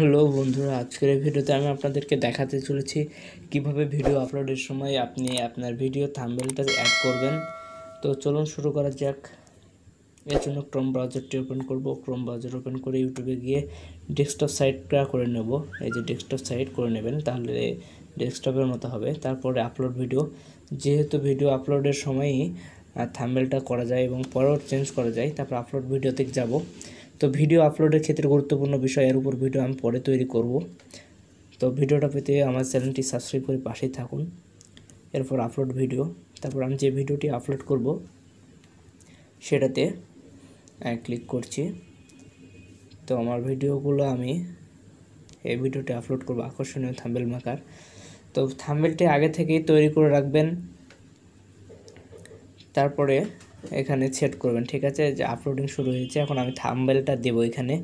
hello বন্ধুরা আজকের ভিডিওতে আমি আপনাদেরকে দেখাতে চলেছি কিভাবে ভিডিও আপলোডের সময় আপনি আপনার ভিডিও থাম্বেলটা অ্যাড করবেন তো চলুন শুরু করা যাক এর জন্য ক্রোম ব্রাউজারটি ওপেন করব ক্রোম ব্রাউজার ওপেন করে ইউটিউবে গিয়ে ডেস্কটপ সাইটটা করে নেব এই যে ডেস্কটপ সাইট করে নেবেন তাহলে ডেস্কটপের মতো হবে তারপরে আপলোড ভিডিও যেহেতু ভিডিও আপলোডের সময়ই থাম্বেলটা করা যায় এবং পরেও চেঞ্জ করা যায় তারপর আপলোড ভিডিওতে যাব তো ভিডিও আপলোডের ক্ষেত্রে গুরুত্বপূর্ণ বিষয় এর উপর ভিডিও আমি পরে তৈরি করব তো ভিডিওটা পেতে আমার চ্যানেলটি সাবস্ক্রাইব করে পাশেই থাকুন এরপর আপলোড ভিডিও তারপর আমি যে ভিডিওটি আপলোড করব সেটাতে ক্লিক করছি তো আমার ভিডিওগুলো আমি এই ভিডিওটি আপলোড করব আকর্ষণীয় থাম্বেল মাকার তো থাম্বেলটি আগে থেকেই তৈরি করে রাখবেন তারপরে এখানে সেট করবেন ঠিক আছে যে আপলোডিং শুরু হয়েছে এখন আমি থাম্বেলটা দেবো এখানে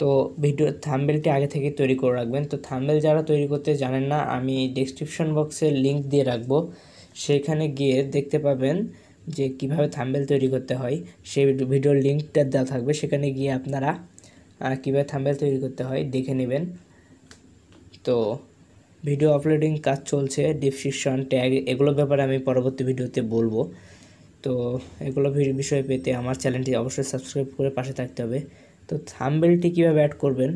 তো ভিডিও থাম্বেলটি আগে থেকে তৈরি করে রাখবেন তো থাম্বেল যারা তৈরি করতে জানেন না আমি ডিসক্রিপশন বক্সে লিঙ্ক দিয়ে রাখবো সেখানে গিয়ে দেখতে পাবেন যে কিভাবে থাম্বেল তৈরি করতে হয় সেই ভিডিওর লিঙ্কটা দেওয়া থাকবে সেখানে গিয়ে আপনারা কীভাবে থাম্বেল তৈরি করতে হয় দেখে নেবেন তো ভিডিও আপলোডিং কাজ চলছে ডিসক্রিপশন ট্যাগ এগুলোর ব্যাপারে আমি পরবর্তী ভিডিওতে বলবো তো এগুলো বিষয় পেতে আমার চ্যানেলটি অবশ্যই সাবস্ক্রাইব করে পাশে থাকতে হবে তো থাম্বেলটি কীভাবে অ্যাড করবেন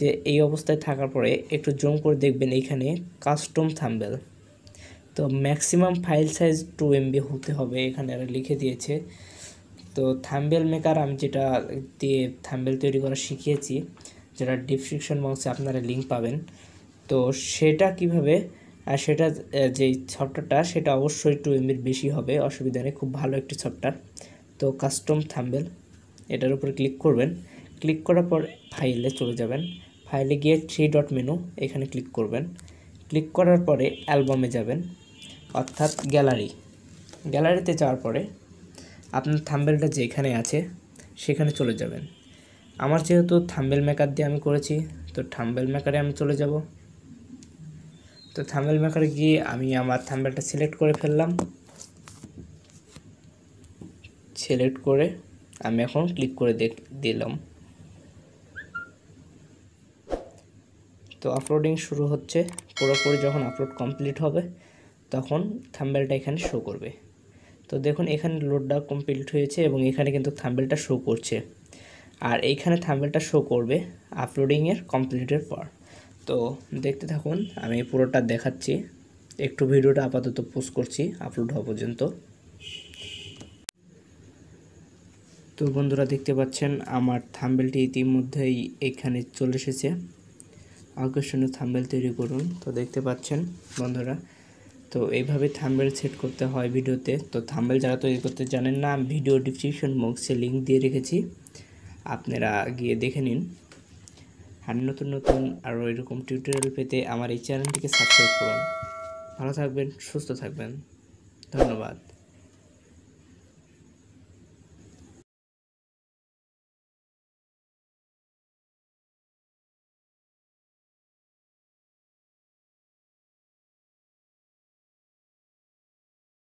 যে এই অবস্থায় থাকার পরে একটু জুম করে দেখবেন এইখানে কাস্টম থাম্বেল তো maximum file size two MB হতে হবে এখানে এরা লিখে দিয়েছে তো থাম্বেল মেকার আমি যেটা দিয়ে থাম্বেল তৈরি করা শিখিয়েছি যেটা ডিসক্রিপশন বক্সে আপনারা লিঙ্ক পাবেন তো সেটা কিভাবে আর সেটা যে সফটওয়্যারটা সেটা অবশ্যই টু এমবির বেশি হবে অসুবিধা নেই খুব ভালো একটি সফটওয়্যার তো কাস্টম থাম্বেল এটার উপর ক্লিক করবেন ক্লিক করার পর ফাইলে চলে যাবেন ফাইলে গিয়ে থ্রি ডট মেনু এখানে ক্লিক করবেন ক্লিক করার পরে অ্যালবামে যাবেন অর্থাৎ গ্যালারি গ্যালারিতে যাওয়ার পরে আপনার থাম্বেলটা যেখানে আছে সেখানে চলে যাবেন আমার যেহেতু থাম্বেল মেকার দিয়ে আমি করেছি তো থাম্বেল মেকারে আমি চলে যাব তো থাম্বেল মেকারে গিয়ে আমি আমার থাম্বেলটা সিলেক্ট করে ফেললাম সিলেক্ট করে আমি এখন ক্লিক করে দেখ দিলাম তো আপলোডিং শুরু হচ্ছে পুরোপুরি যখন আপলোড কমপ্লিট হবে তখন থাম্বেলটা এখানে শো করবে তো দেখুন এখানে লোডটা কমপ্লিট হয়েছে এবং এখানে কিন্তু থাম্বেলটা শো করছে আর এইখানে থাম্বেলটা শো করবে আপলোডিংয়ের কমপ্লিটের পর তো দেখতে থাকুন আমি পুরোটা দেখাচ্ছি একটু ভিডিওটা আপাতত পোস্ট করছি আপলোড হওয়া পর্যন্ত তো বন্ধুরা দেখতে পাচ্ছেন আমার থাম্বেলটি ইতিমধ্যেই এখানে চলে এসেছে আকর্ষণীয় থাম্বেল তৈরি করুন তো দেখতে পাচ্ছেন বন্ধুরা তো এইভাবে থাম্বেল সেট করতে হয় ভিডিওতে তো থাম্বেল যারা তৈরি করতে জানেন না ভিডিও ডিসক্রিপশন বক্সে লিঙ্ক দিয়ে রেখেছি আপনারা গিয়ে দেখে নিন আর নতুন নতুন আরও এরকম টিউটোরিয়াল পেতে আমার এই চ্যানেলটিকে সাবস্ক্রাইব করুন ভালো থাকবেন সুস্থ থাকবেন ধন্যবাদ